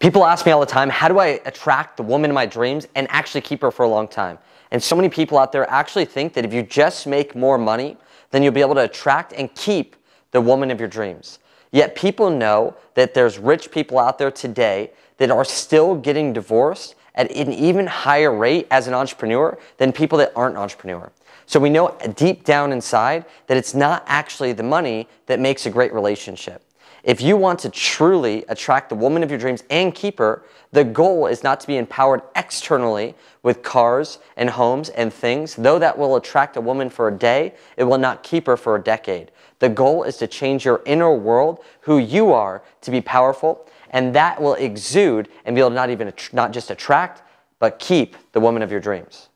People ask me all the time, how do I attract the woman of my dreams and actually keep her for a long time? And so many people out there actually think that if you just make more money, then you'll be able to attract and keep the woman of your dreams. Yet people know that there's rich people out there today that are still getting divorced at an even higher rate as an entrepreneur than people that aren't entrepreneur. So we know deep down inside that it's not actually the money that makes a great relationship. If you want to truly attract the woman of your dreams and keep her, the goal is not to be empowered externally with cars and homes and things. Though that will attract a woman for a day, it will not keep her for a decade. The goal is to change your inner world, who you are, to be powerful, and that will exude and be able to not even not just attract, but keep the woman of your dreams.